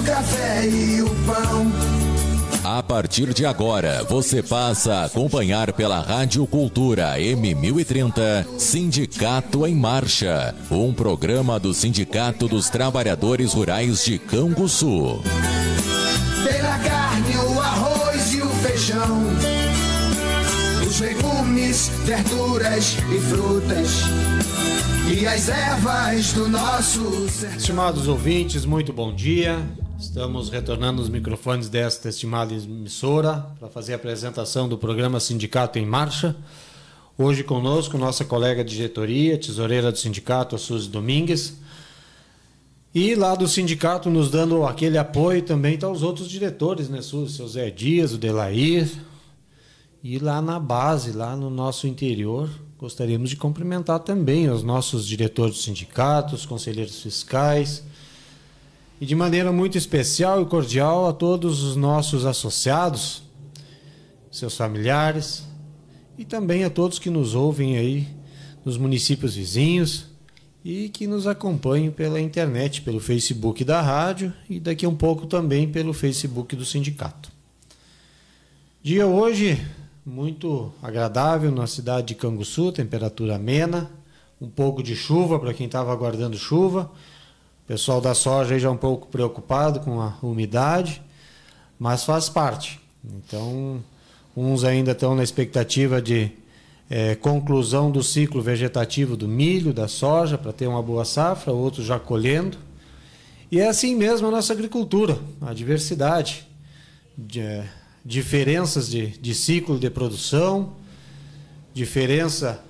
o café e o pão. A partir de agora, você passa a acompanhar pela Rádio Cultura M1030 Sindicato em Marcha, um programa do Sindicato dos Trabalhadores Rurais de Canguçu. Pela carne, o arroz e o feijão, os legumes, verduras e frutas e as ervas do nosso. Estimados ouvintes, muito bom dia. Estamos retornando os microfones desta estimada emissora para fazer a apresentação do programa Sindicato em Marcha. Hoje conosco, nossa colega de diretoria, tesoureira do sindicato, a Suzy Domingues. E lá do sindicato nos dando aquele apoio também estão tá os outros diretores, né, Suzy? Seu Zé Dias, o Delair. E lá na base, lá no nosso interior, gostaríamos de cumprimentar também os nossos diretores do sindicato, os conselheiros fiscais e de maneira muito especial e cordial a todos os nossos associados, seus familiares e também a todos que nos ouvem aí nos municípios vizinhos e que nos acompanhem pela internet, pelo Facebook da rádio e daqui a um pouco também pelo Facebook do sindicato. Dia hoje muito agradável na cidade de Canguçu, temperatura amena, um pouco de chuva para quem estava aguardando chuva pessoal da soja já é um pouco preocupado com a umidade, mas faz parte. Então, uns ainda estão na expectativa de é, conclusão do ciclo vegetativo do milho, da soja, para ter uma boa safra, outros já colhendo. E é assim mesmo a nossa agricultura, a diversidade, de, é, diferenças de, de ciclo de produção, diferença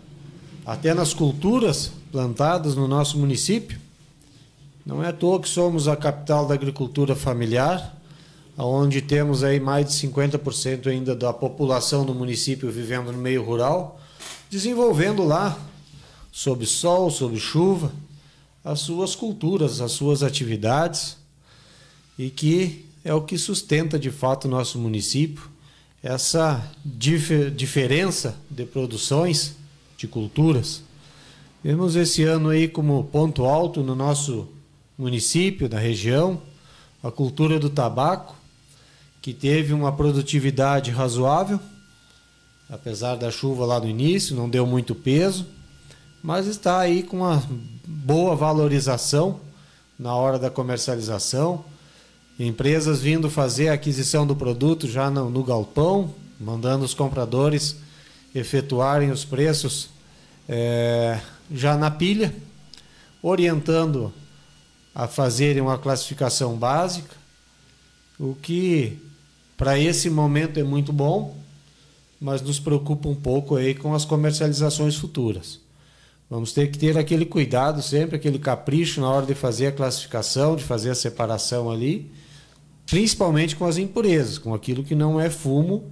até nas culturas plantadas no nosso município. Não é à toa que somos a capital da agricultura familiar, onde temos aí mais de 50% ainda da população do município vivendo no meio rural, desenvolvendo lá, sob sol, sob chuva, as suas culturas, as suas atividades, e que é o que sustenta de fato o nosso município, essa dif diferença de produções, de culturas. Vemos esse ano aí como ponto alto no nosso município, da região, a cultura do tabaco, que teve uma produtividade razoável, apesar da chuva lá no início, não deu muito peso, mas está aí com uma boa valorização na hora da comercialização. Empresas vindo fazer a aquisição do produto já no, no galpão, mandando os compradores efetuarem os preços é, já na pilha, orientando a fazerem uma classificação básica, o que para esse momento é muito bom, mas nos preocupa um pouco aí com as comercializações futuras. Vamos ter que ter aquele cuidado sempre, aquele capricho na hora de fazer a classificação, de fazer a separação ali, principalmente com as impurezas, com aquilo que não é fumo,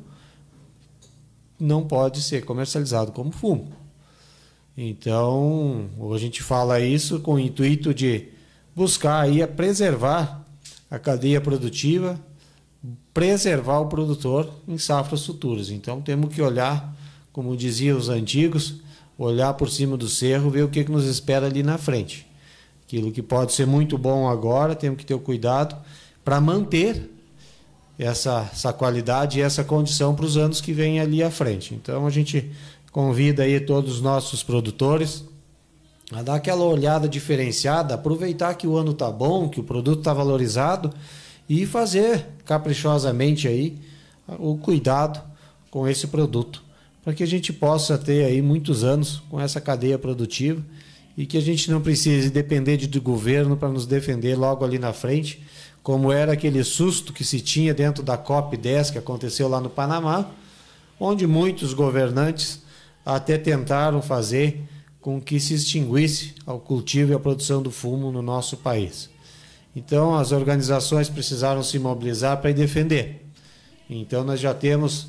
não pode ser comercializado como fumo. Então, a gente fala isso com o intuito de buscar aí a é preservar a cadeia produtiva, preservar o produtor em safras futuras. Então temos que olhar, como diziam os antigos, olhar por cima do cerro, ver o que, que nos espera ali na frente. Aquilo que pode ser muito bom agora, temos que ter o cuidado para manter essa, essa qualidade e essa condição para os anos que vêm ali à frente. Então a gente convida aí todos os nossos produtores, a dar aquela olhada diferenciada, aproveitar que o ano tá bom, que o produto tá valorizado e fazer caprichosamente aí o cuidado com esse produto, para que a gente possa ter aí muitos anos com essa cadeia produtiva e que a gente não precise depender de, do governo para nos defender logo ali na frente, como era aquele susto que se tinha dentro da COP10 que aconteceu lá no Panamá, onde muitos governantes até tentaram fazer com que se extinguisse ao cultivo e à produção do fumo no nosso país. Então, as organizações precisaram se mobilizar para defender. Então, nós já temos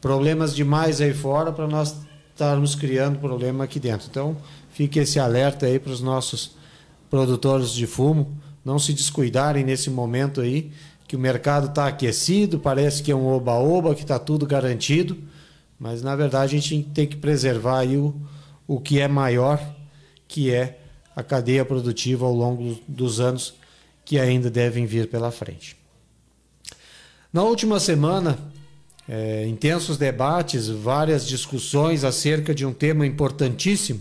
problemas demais aí fora para nós estarmos criando problema aqui dentro. Então, fique esse alerta aí para os nossos produtores de fumo não se descuidarem nesse momento aí que o mercado está aquecido, parece que é um oba-oba, que está tudo garantido, mas na verdade a gente tem que preservar aí o, o que é maior, que é a cadeia produtiva ao longo dos anos que ainda devem vir pela frente. Na última semana, é, intensos debates, várias discussões acerca de um tema importantíssimo,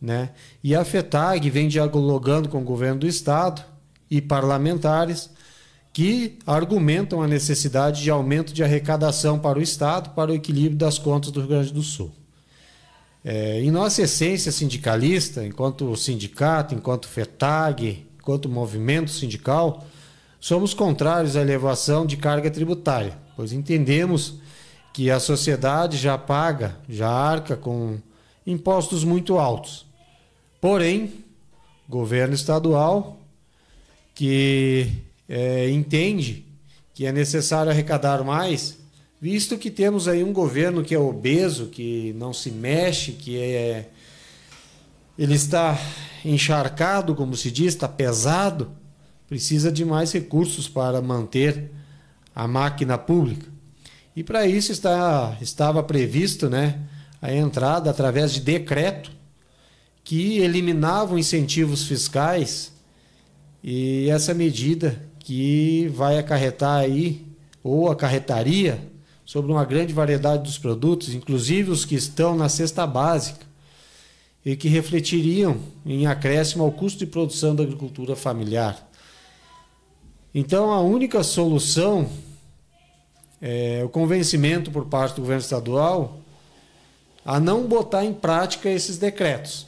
né? E a FETAG vem dialogando com o governo do estado e parlamentares que argumentam a necessidade de aumento de arrecadação para o estado para o equilíbrio das contas do Rio Grande do Sul. É, em nossa essência sindicalista, enquanto sindicato, enquanto FETAG, enquanto movimento sindical, somos contrários à elevação de carga tributária, pois entendemos que a sociedade já paga, já arca com impostos muito altos. Porém, governo estadual que é, entende que é necessário arrecadar mais visto que temos aí um governo que é obeso, que não se mexe, que é ele está encharcado, como se diz, está pesado, precisa de mais recursos para manter a máquina pública. E para isso está, estava previsto né, a entrada através de decreto que eliminavam incentivos fiscais e essa medida que vai acarretar aí, ou acarretaria, sobre uma grande variedade dos produtos, inclusive os que estão na cesta básica, e que refletiriam em acréscimo ao custo de produção da agricultura familiar. Então, a única solução é o convencimento por parte do governo estadual a não botar em prática esses decretos.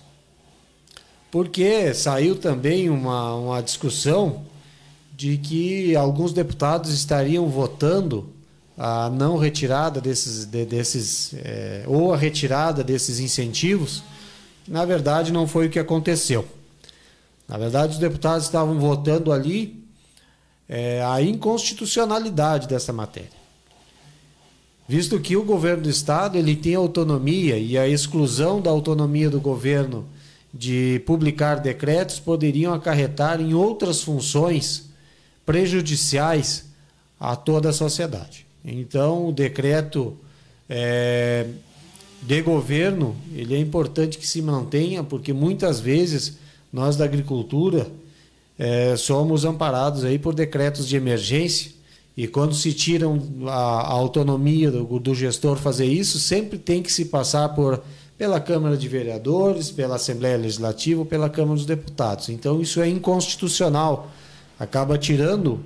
Porque saiu também uma, uma discussão de que alguns deputados estariam votando a não retirada desses, de, desses é, ou a retirada desses incentivos, na verdade não foi o que aconteceu. Na verdade, os deputados estavam votando ali é, a inconstitucionalidade dessa matéria. Visto que o governo do estado ele tem autonomia e a exclusão da autonomia do governo de publicar decretos poderiam acarretar em outras funções prejudiciais a toda a sociedade. Então, o decreto é, de governo, ele é importante que se mantenha, porque muitas vezes nós da agricultura é, somos amparados aí por decretos de emergência e quando se tiram a, a autonomia do, do, gestor fazer isso, sempre tem que se passar por pela Câmara de Vereadores, pela Assembleia Legislativa, pela Câmara dos Deputados. Então isso é inconstitucional, acaba tirando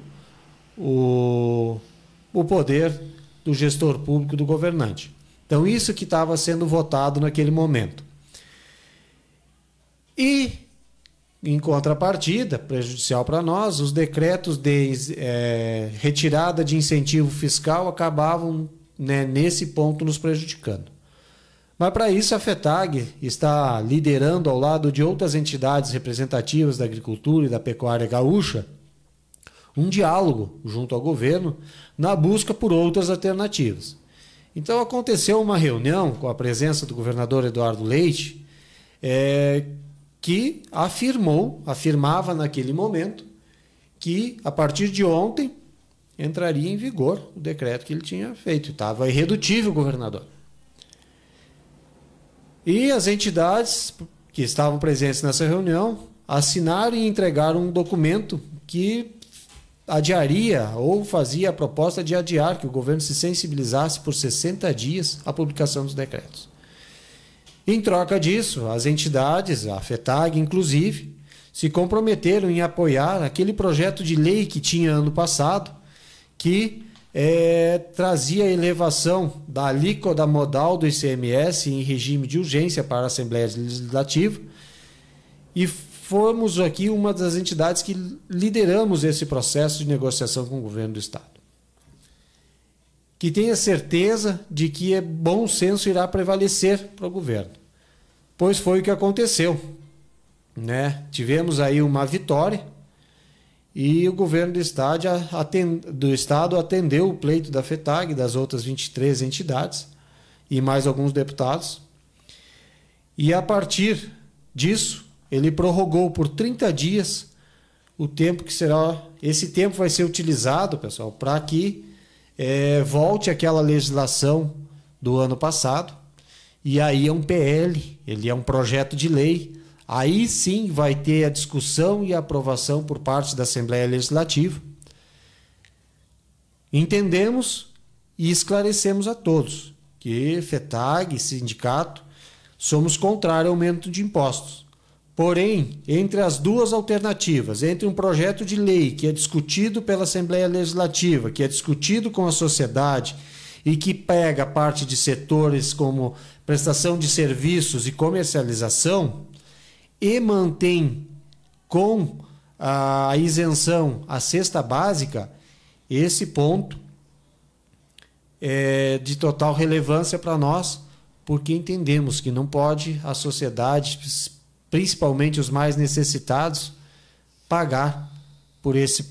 o o poder do gestor público, do governante. Então, isso que estava sendo votado naquele momento. E, em contrapartida, prejudicial para nós, os decretos de é, retirada de incentivo fiscal acabavam né, nesse ponto nos prejudicando. Mas para isso a FETAG está liderando ao lado de outras entidades representativas da agricultura e da pecuária gaúcha um diálogo junto ao governo na busca por outras alternativas. Então aconteceu uma reunião com a presença do governador Eduardo Leite, é, que afirmou, afirmava naquele momento, que a partir de ontem entraria em vigor o decreto que ele tinha feito. Estava irredutível o governador. E as entidades que estavam presentes nessa reunião assinaram e entregaram um documento que adiaria ou fazia a proposta de adiar que o governo se sensibilizasse por 60 dias à publicação dos decretos. Em troca disso, as entidades, a FETAG inclusive, se comprometeram em apoiar aquele projeto de lei que tinha ano passado, que é, trazia a elevação da alíquota modal do ICMS em regime de urgência para a Assembleia Legislativa e fomos aqui uma das entidades que lideramos esse processo de negociação com o governo do Estado. Que tenha certeza de que é bom senso irá prevalecer para o governo, pois foi o que aconteceu. Né? Tivemos aí uma vitória e o governo do estado, do estado atendeu o pleito da FETAG, das outras 23 entidades e mais alguns deputados. E a partir disso, ele prorrogou por 30 dias o tempo que será. Esse tempo vai ser utilizado, pessoal, para que é, volte aquela legislação do ano passado. E aí é um PL, ele é um projeto de lei. Aí sim vai ter a discussão e a aprovação por parte da Assembleia Legislativa. Entendemos e esclarecemos a todos que FETAG, sindicato, somos contrários ao aumento de impostos. Porém, entre as duas alternativas, entre um projeto de lei que é discutido pela Assembleia Legislativa, que é discutido com a sociedade e que pega parte de setores como prestação de serviços e comercialização, e mantém com a isenção a cesta básica, esse ponto é de total relevância para nós, porque entendemos que não pode a sociedade principalmente os mais necessitados, pagar por esse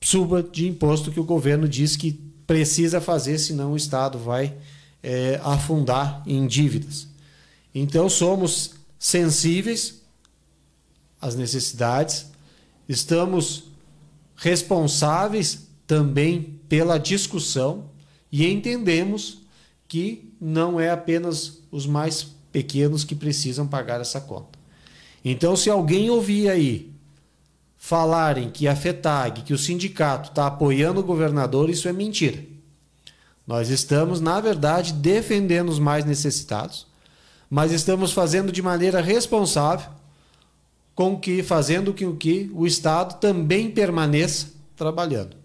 suba de imposto que o governo diz que precisa fazer, senão o Estado vai é, afundar em dívidas. Então, somos sensíveis às necessidades, estamos responsáveis também pela discussão e entendemos que não é apenas os mais pequenos que precisam pagar essa conta. Então, se alguém ouvir aí falarem que a FETAG, que o sindicato está apoiando o governador, isso é mentira. Nós estamos, na verdade, defendendo os mais necessitados, mas estamos fazendo de maneira responsável, com que fazendo com que o Estado também permaneça trabalhando.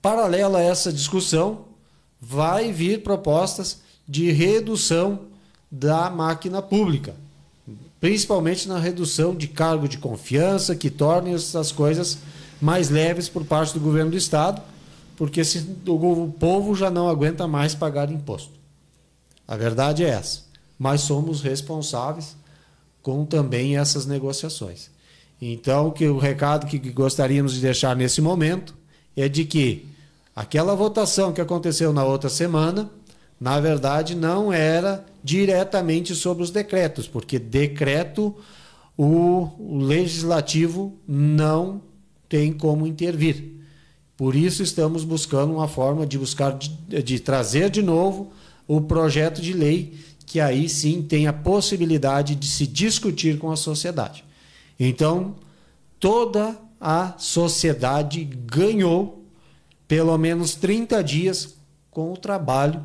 Paralela a essa discussão, vai vir propostas de redução da máquina pública principalmente na redução de cargo de confiança, que tornem essas coisas mais leves por parte do governo do Estado, porque se, o, povo já não aguenta mais pagar imposto. A verdade é essa. Mas somos responsáveis com também essas negociações. Então, que o recado que gostaríamos de deixar nesse momento é de que aquela votação que aconteceu na outra semana na verdade, não era diretamente sobre os decretos, porque decreto o, legislativo não tem como intervir. Por isso estamos buscando uma forma de buscar de, de trazer de novo o projeto de lei que aí sim tem a possibilidade de se discutir com a sociedade. Então, toda a sociedade ganhou pelo menos 30 dias com o trabalho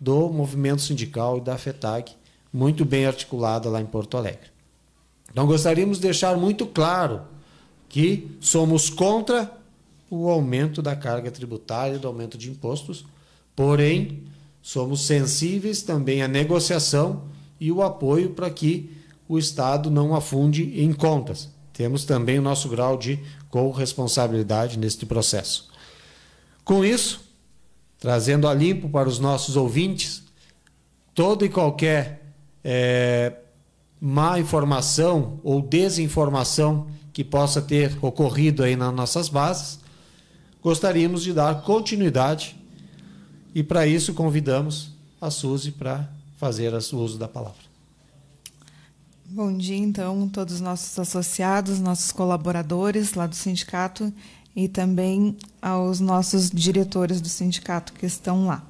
do movimento sindical e da FETAG, muito bem articulada lá em Porto Alegre. Então gostaríamos de deixar muito claro que somos contra o aumento da carga tributária, do aumento de impostos, porém somos sensíveis também à negociação e o apoio para que o Estado não afunde em contas. Temos também o nosso grau de corresponsabilidade neste processo. Com isso, trazendo a limpo para os nossos ouvintes todo e qualquer é, má informação ou desinformação que possa ter ocorrido aí nas nossas bases, gostaríamos de dar continuidade e para isso convidamos a Suzy para fazer o uso da palavra. Bom dia, então, todos os nossos associados, nossos colaboradores lá do sindicato e também aos nossos diretores do sindicato que estão lá.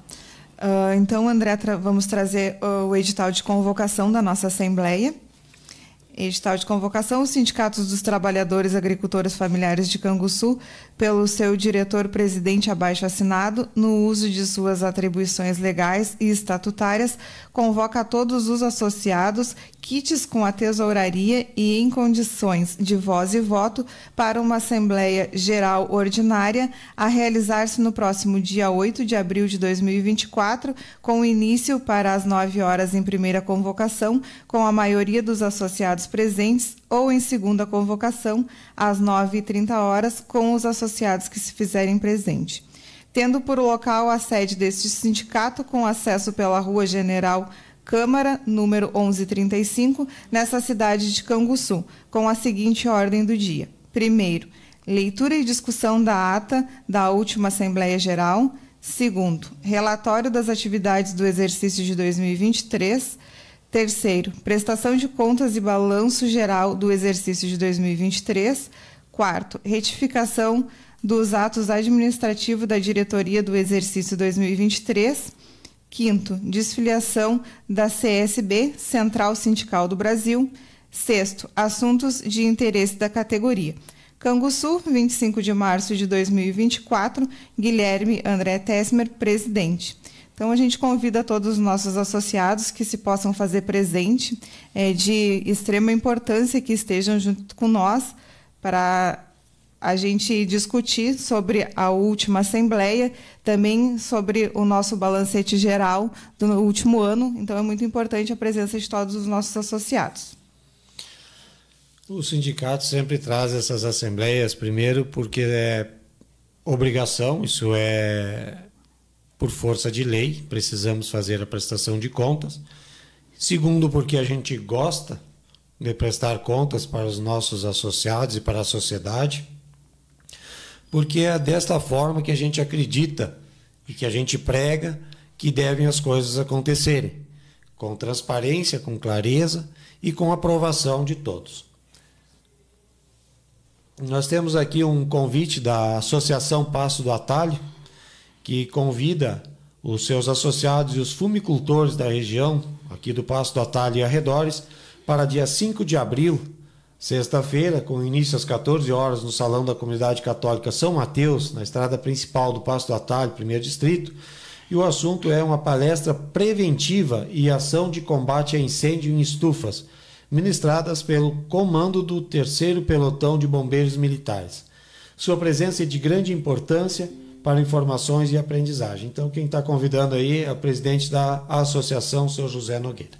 Uh, então, André, tra vamos trazer uh, o edital de convocação da nossa Assembleia. Edital de convocação: os sindicatos dos trabalhadores agricultores familiares de Canguçu pelo seu diretor-presidente abaixo assinado, no uso de suas atribuições legais e estatutárias, convoca todos os associados, kits com a tesouraria e em condições de voz e voto para uma Assembleia Geral Ordinária a realizar-se no próximo dia 8 de abril de 2024, com início para as 9 horas em primeira convocação, com a maioria dos associados presentes, ou em segunda convocação, às 9h30 horas, com os associados associados que se fizerem presente. Tendo por local a sede deste sindicato, com acesso pela Rua General Câmara, número 1135, nessa cidade de Canguçu, com a seguinte ordem do dia: primeiro, leitura e discussão da ata da última Assembleia Geral. Segundo, relatório das atividades do exercício de 2023. Terceiro, prestação de contas e balanço geral do exercício de 2023. Quarto, retificação dos atos administrativos da diretoria do exercício 2023. Quinto, desfiliação da CSB, Central Sindical do Brasil. Sexto, assuntos de interesse da categoria. Canguçu, 25 de março de 2024, Guilherme André Tesmer, presidente. Então, a gente convida todos os nossos associados que se possam fazer presente, é de extrema importância que estejam junto com nós para a gente discutir sobre a última Assembleia, também sobre o nosso balancete geral do último ano. Então, é muito importante a presença de todos os nossos associados. O sindicato sempre traz essas assembleias, primeiro, porque é obrigação, isso é por força de lei, precisamos fazer a prestação de contas. Segundo, porque a gente gosta de prestar contas para os nossos associados e para a sociedade, porque é desta forma que a gente acredita e que a gente prega que devem as coisas acontecerem, com transparência, com clareza e com aprovação de todos. Nós temos aqui um convite da Associação Passo do Atalho, que convida os seus associados e os fumicultores da região, aqui do Passo do Atalho e arredores, para dia 5 de abril, sexta-feira, com início às 14 horas no Salão da Comunidade Católica São Mateus, na estrada principal do Passo do Atalho, primeiro distrito. E o assunto é uma palestra preventiva e ação de combate a incêndio em estufas, ministradas pelo comando do terceiro pelotão de bombeiros militares. Sua presença é de grande importância para informações e aprendizagem. Então, quem está convidando aí é o presidente da associação, seu José Nogueira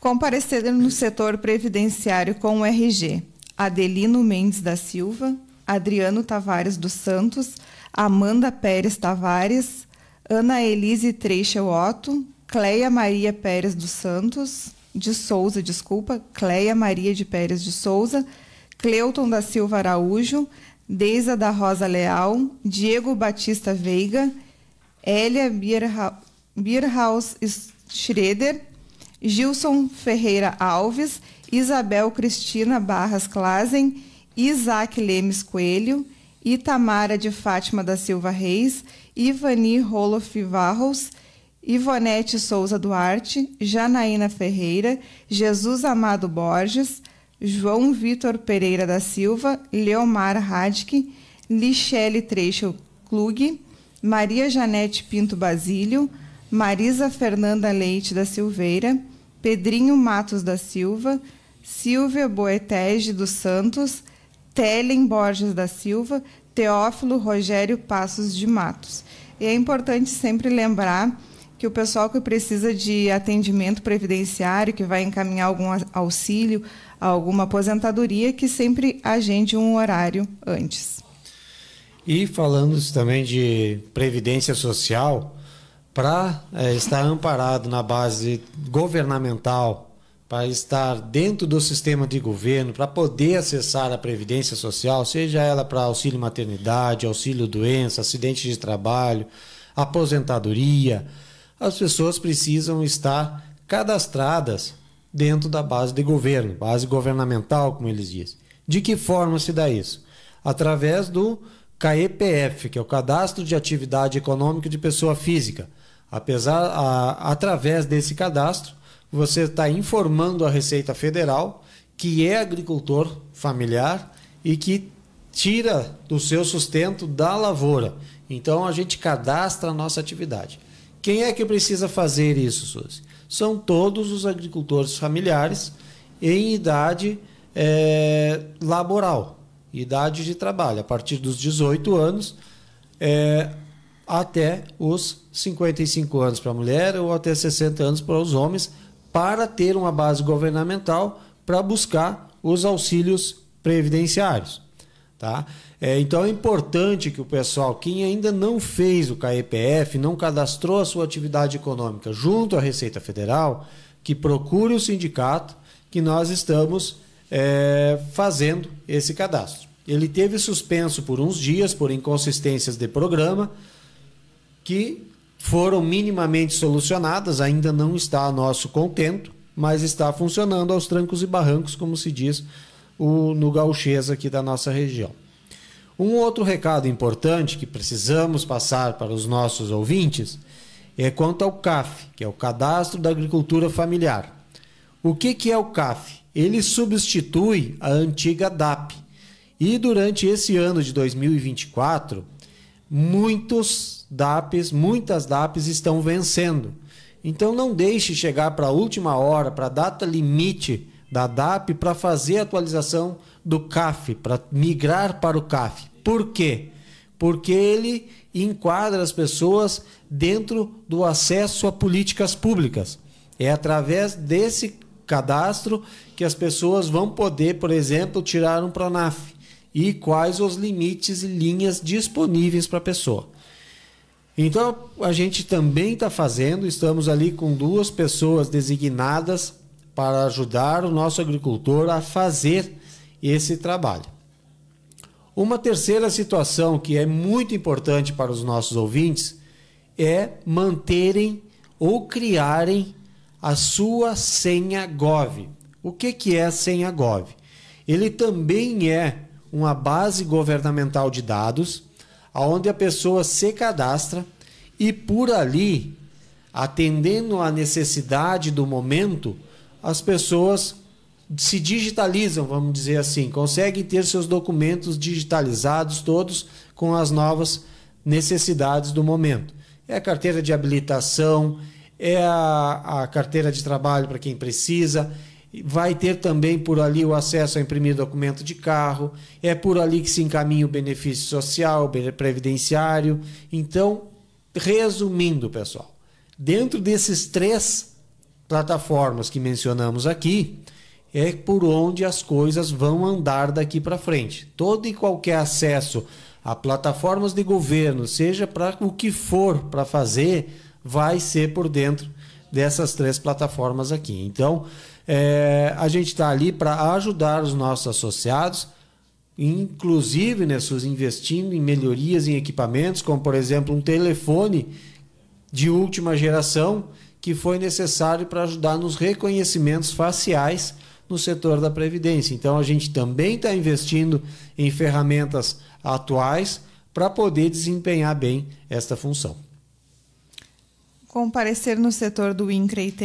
compareceram no setor previdenciário com o RG Adelino Mendes da Silva, Adriano Tavares dos Santos, Amanda Pérez Tavares, Ana Elise Treixel Otto, Cleia Maria Pérez dos Santos, de Souza, desculpa, Cleia Maria de Pérez de Souza, Cleuton da Silva Araújo, Deisa da Rosa Leal, Diego Batista Veiga, Elia Bierhaus Schroeder Gilson Ferreira Alves, Isabel Cristina Barras Clasen, Isaac Lemes Coelho, Itamara de Fátima da Silva Reis, Ivani Roloff Varros, Ivonete Souza Duarte, Janaína Ferreira, Jesus Amado Borges, João Vitor Pereira da Silva, Leomar Radke, Lichele Treixo Klug, Maria Janete Pinto Basílio, Marisa Fernanda Leite da Silveira, Pedrinho Matos da Silva, Silvia Boetege dos Santos, Telen Borges da Silva, Teófilo Rogério Passos de Matos. E é importante sempre lembrar que o pessoal que precisa de atendimento previdenciário, que vai encaminhar algum auxílio, alguma aposentadoria, que sempre agende um horário antes. E falando também de previdência social, para é, estar amparado na base governamental, para estar dentro do sistema de governo, para poder acessar a previdência social, seja ela para auxílio maternidade, auxílio doença, acidente de trabalho, aposentadoria, as pessoas precisam estar cadastradas dentro da base de governo, base governamental, como eles dizem. De que forma se dá isso? Através do CAEPF, que é o Cadastro de Atividade Econômica de Pessoa Física. Apesar, a, através desse cadastro, você está informando a Receita Federal que é agricultor familiar e que tira do seu sustento da lavoura. Então a gente cadastra a nossa atividade. Quem é que precisa fazer isso, Suzy? São todos os agricultores familiares em idade é, laboral, idade de trabalho. A partir dos 18 anos, é, até os 55 anos para a mulher ou até 60 anos para os homens, para ter uma base governamental para buscar os auxílios previdenciários. Tá? É, então é importante que o pessoal, quem ainda não fez o KEPF, não cadastrou a sua atividade econômica junto à Receita Federal, que procure o sindicato que nós estamos é, fazendo esse cadastro. Ele teve suspenso por uns dias por inconsistências de programa, que foram minimamente solucionadas, ainda não está a nosso contento, mas está funcionando aos trancos e barrancos, como se diz o, no gauchês aqui da nossa região. Um outro recado importante que precisamos passar para os nossos ouvintes é quanto ao CAF, que é o Cadastro da Agricultura Familiar. O que, que é o CAF? Ele substitui a antiga DAP. E durante esse ano de 2024, muitos DAPs, muitas DAPs estão vencendo. Então não deixe chegar para a última hora, para a data limite da DAP para fazer a atualização do CAF, para migrar para o CAF. Por quê? Porque ele enquadra as pessoas dentro do acesso a políticas públicas. É através desse cadastro que as pessoas vão poder, por exemplo, tirar um PRONAF e quais os limites e linhas disponíveis para a pessoa. Então a gente também está fazendo, estamos ali com duas pessoas designadas para ajudar o nosso agricultor a fazer esse trabalho. Uma terceira situação que é muito importante para os nossos ouvintes é manterem ou criarem a sua senha GOV. O que, que é a senha GOV? Ele também é uma base governamental de dados aonde a pessoa se cadastra e por ali, atendendo à necessidade do momento, as pessoas se digitalizam, vamos dizer assim, conseguem ter seus documentos digitalizados todos com as novas necessidades do momento. É a carteira de habilitação, é a, a carteira de trabalho para quem precisa, vai ter também por ali o acesso a imprimir documento de carro, é por ali que se encaminha o benefício social, previdenciário. Então, resumindo, pessoal, dentro desses três plataformas que mencionamos aqui, é por onde as coisas vão andar daqui para frente. Todo e qualquer acesso a plataformas de governo, seja para o que for para fazer, vai ser por dentro dessas três plataformas aqui. Então, é, a gente está ali para ajudar os nossos associados, inclusive né, investindo em melhorias em equipamentos, como por exemplo um telefone de última geração que foi necessário para ajudar nos reconhecimentos faciais no setor da previdência. Então a gente também está investindo em ferramentas atuais para poder desempenhar bem esta função. Comparecer no setor do incra tr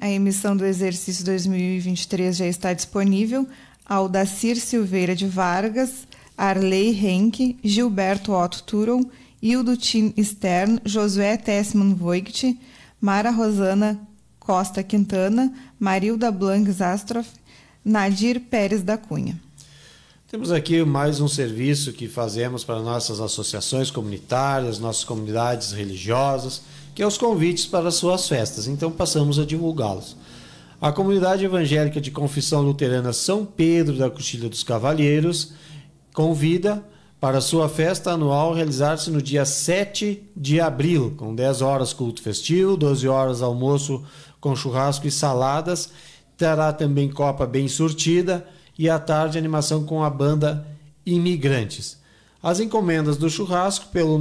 a emissão do exercício 2023 já está disponível Aldacir Silveira de Vargas, Arley Henke, Gilberto Otto Turon, Hildo Tim Stern, Josué Tessman Voigt, Mara Rosana Costa Quintana, Marilda Blank Zastroff, Nadir Pérez da Cunha. Temos aqui mais um serviço que fazemos para nossas associações comunitárias, nossas comunidades religiosas que é os convites para suas festas. Então passamos a divulgá-los. A comunidade evangélica de confissão luterana São Pedro da Coxilha dos Cavalheiros convida para sua festa anual realizar-se no dia 7 de abril, com 10 horas culto festivo, 12 horas almoço com churrasco e saladas. Terá também copa bem surtida e à tarde animação com a banda Imigrantes. As encomendas do churrasco pelo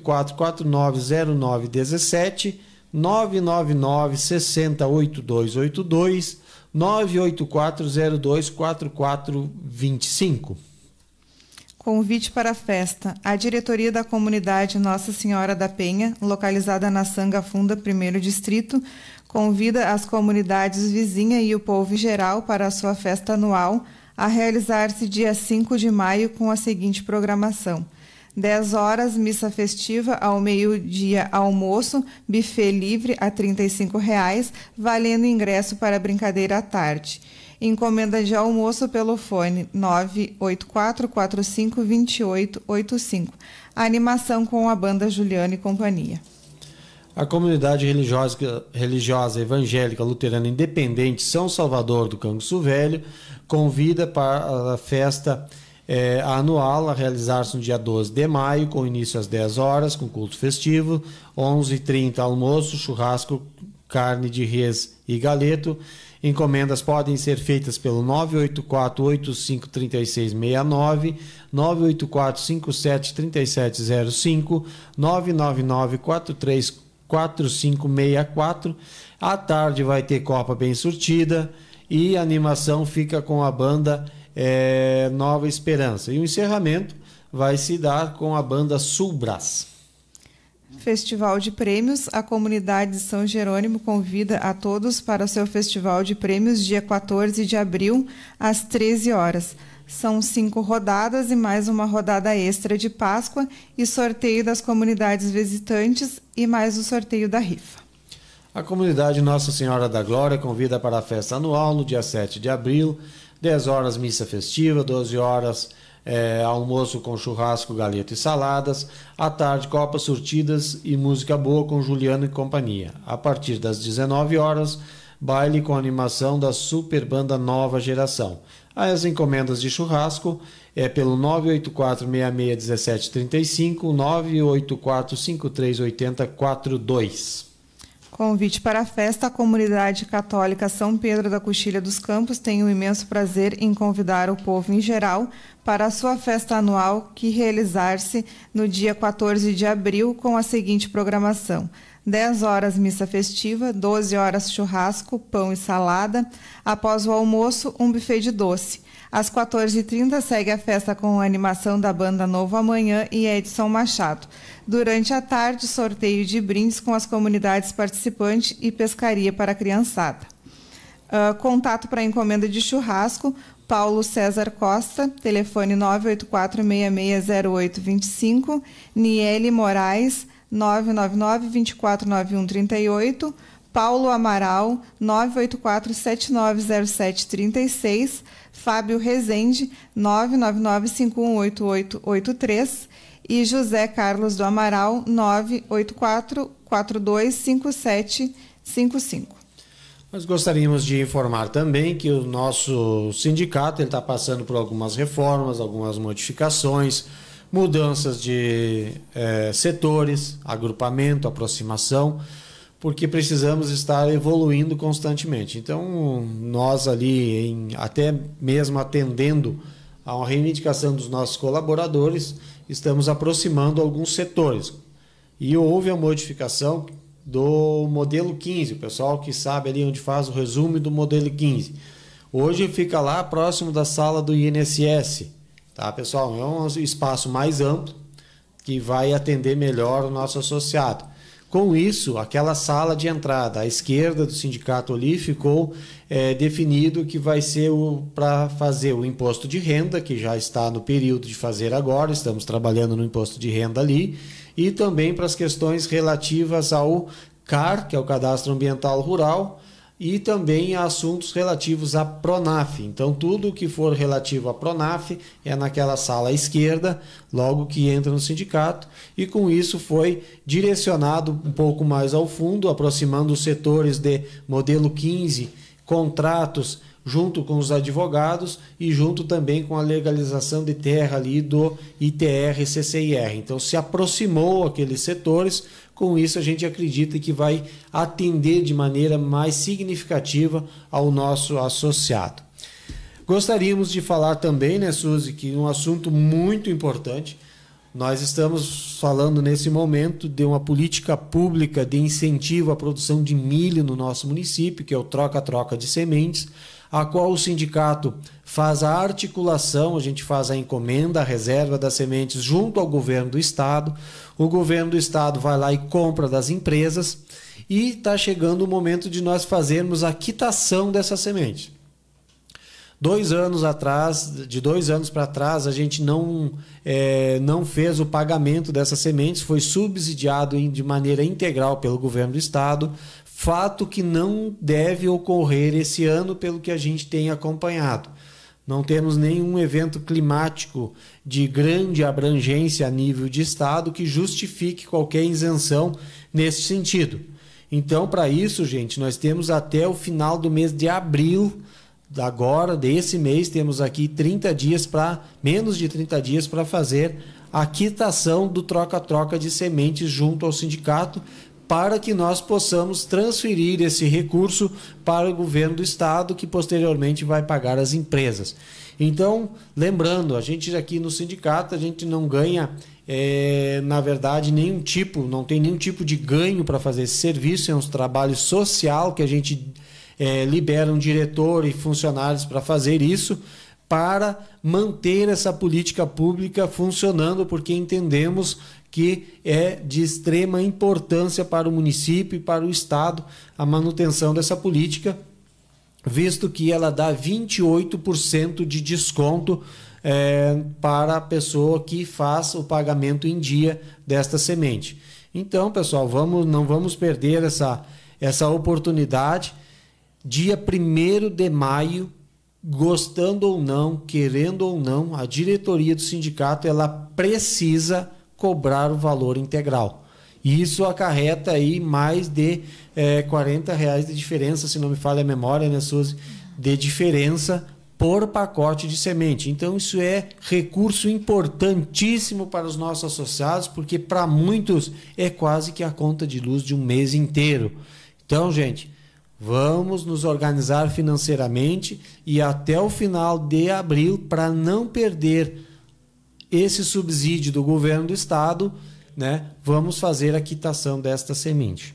984490917, 999608282, 984024425. Convite para a festa. A diretoria da comunidade Nossa Senhora da Penha, localizada na Sanga Funda, primeiro distrito, convida as comunidades vizinha e o povo geral para a sua festa anual a realizar-se dia 5 de maio com a seguinte programação: 10 horas missa festiva ao meio-dia almoço, buffet livre a R$ reais, valendo ingresso para brincadeira à tarde. Encomenda de almoço pelo fone 984-452885. Animação com a banda Juliana e companhia. A comunidade religiosa, religiosa evangélica luterana independente São Salvador do Canguçu Velho convida para a festa é, anual a realizar-se no dia 12 de maio, com início às 10 horas, com culto festivo, 11h30 almoço, churrasco, carne de res e galeto. Encomendas podem ser feitas pelo 984-853669, 984-573705, 999-434564. À tarde vai ter Copa Bem Surtida, e a animação fica com a banda é, Nova Esperança. E o encerramento vai se dar com a banda Subras. Festival de Prêmios. A comunidade de São Jerônimo convida a todos para o seu Festival de Prêmios, dia 14 de abril, às 13 horas. São cinco rodadas e mais uma rodada extra de Páscoa e sorteio das comunidades visitantes e mais o sorteio da rifa. A comunidade Nossa Senhora da Glória convida para a festa anual no dia 7 de abril, 10 horas missa festiva, 12 horas é, almoço com churrasco, galeta e saladas, à tarde copas surtidas e música boa com Juliano e companhia. A partir das 19 horas, baile com animação da super banda Nova Geração. As encomendas de churrasco é pelo 984661735, 984538042. Convite para a festa a comunidade católica São Pedro da Coxilha dos Campos. tem um imenso prazer em convidar o povo em geral para a sua festa anual que realizar-se no dia 14 de abril com a seguinte programação: 10 horas missa festiva, 12 horas churrasco, pão e salada, após o almoço, um buffet de doce. Às 14h30 segue a festa com a animação da banda Novo Amanhã e Edson Machado. Durante a tarde, sorteio de brindes com as comunidades participantes e pescaria para a criançada. Uh, contato para encomenda de churrasco, Paulo César Costa, telefone 984-660825, Niele Moraes, 999-249138, Paulo Amaral, 984-790736, Fábio Rezende, 999-518883 e José Carlos do Amaral, 984-425755. Nós gostaríamos de informar também que o nosso sindicato está passando por algumas reformas, algumas modificações, mudanças de é, setores, agrupamento, aproximação porque precisamos estar evoluindo constantemente. Então, nós ali, em, até mesmo atendendo a uma reivindicação dos nossos colaboradores, estamos aproximando alguns setores. E houve a modificação do modelo 15, o pessoal que sabe ali onde faz o resumo do modelo 15. Hoje fica lá próximo da sala do INSS, tá pessoal? É um espaço mais amplo que vai atender melhor o nosso associado. Com isso, aquela sala de entrada à esquerda do sindicato ali ficou é, definido que vai ser para fazer o imposto de renda, que já está no período de fazer agora, estamos trabalhando no imposto de renda ali, e também para as questões relativas ao CAR, que é o Cadastro Ambiental Rural, e também assuntos relativos à Pronaf. Então, tudo o que for relativo à Pronaf é naquela sala à esquerda, logo que entra no sindicato, e com isso foi direcionado um pouco mais ao fundo, aproximando os setores de modelo 15, contratos, junto com os advogados e junto também com a legalização de terra ali do ITR CCIR. Então se aproximou aqueles setores com isso, a gente acredita que vai atender de maneira mais significativa ao nosso associado. Gostaríamos de falar também, né, Suzy, que um assunto muito importante. Nós estamos falando nesse momento de uma política pública de incentivo à produção de milho no nosso município, que é o troca-troca de sementes a qual o sindicato faz a articulação, a gente faz a encomenda, a reserva das sementes junto ao governo do estado. O governo do estado vai lá e compra das empresas e está chegando o momento de nós fazermos a quitação dessa semente. Dois anos atrás, de dois anos para trás, a gente não, é, não fez o pagamento dessas sementes, foi subsidiado de maneira integral pelo governo do estado fato que não deve ocorrer esse ano, pelo que a gente tem acompanhado. Não temos nenhum evento climático de grande abrangência a nível de Estado que justifique qualquer isenção nesse sentido. Então, para isso, gente, nós temos até o final do mês de abril, agora, desse mês, temos aqui 30 dias para, menos de 30 dias para fazer a quitação do troca-troca de sementes junto ao sindicato, para que nós possamos transferir esse recurso para o governo do estado, que posteriormente vai pagar as empresas. Então, lembrando, a gente aqui no sindicato, a gente não ganha, é, na verdade, nenhum tipo, não tem nenhum tipo de ganho para fazer esse serviço, é um trabalho social que a gente é, libera um diretor e funcionários para fazer isso para manter essa política pública funcionando, porque entendemos que é de extrema importância para o município e para o estado a manutenção dessa política, visto que ela dá 28% de desconto é, para a pessoa que faz o pagamento em dia desta semente. Então, pessoal, vamos, não vamos perder essa, essa oportunidade. Dia 1 de maio, gostando ou não, querendo ou não, a diretoria do sindicato ela precisa cobrar o valor integral. E isso acarreta aí mais de é, eh, 40 reais de diferença, se não me falha a memória, né, Suzy? De diferença por pacote de semente. Então, isso é recurso importantíssimo para os nossos associados, porque para muitos é quase que a conta de luz de um mês inteiro. Então, gente, vamos nos organizar financeiramente e até o final de abril para não perder esse subsídio do governo do estado, né, vamos fazer a quitação desta semente.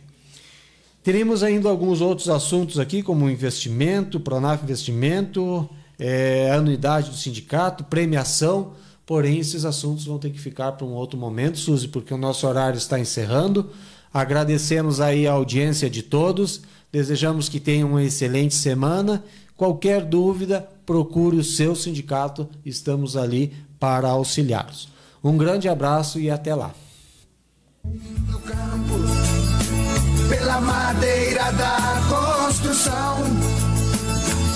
Teremos ainda alguns outros assuntos aqui, como investimento, Pronaf Investimento, é, anuidade do sindicato, premiação, porém esses assuntos vão ter que ficar para um outro momento, Suzy, porque o nosso horário está encerrando. Agradecemos aí a audiência de todos, desejamos que tenham uma excelente semana. Qualquer dúvida, procure o seu sindicato, estamos ali para auxiliá-los. Um grande abraço e até lá. No campo, pela madeira da construção,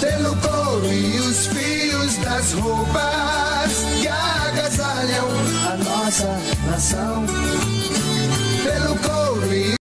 pelo couro e os fios das roupas que agasalham a nossa nação, pelo couro e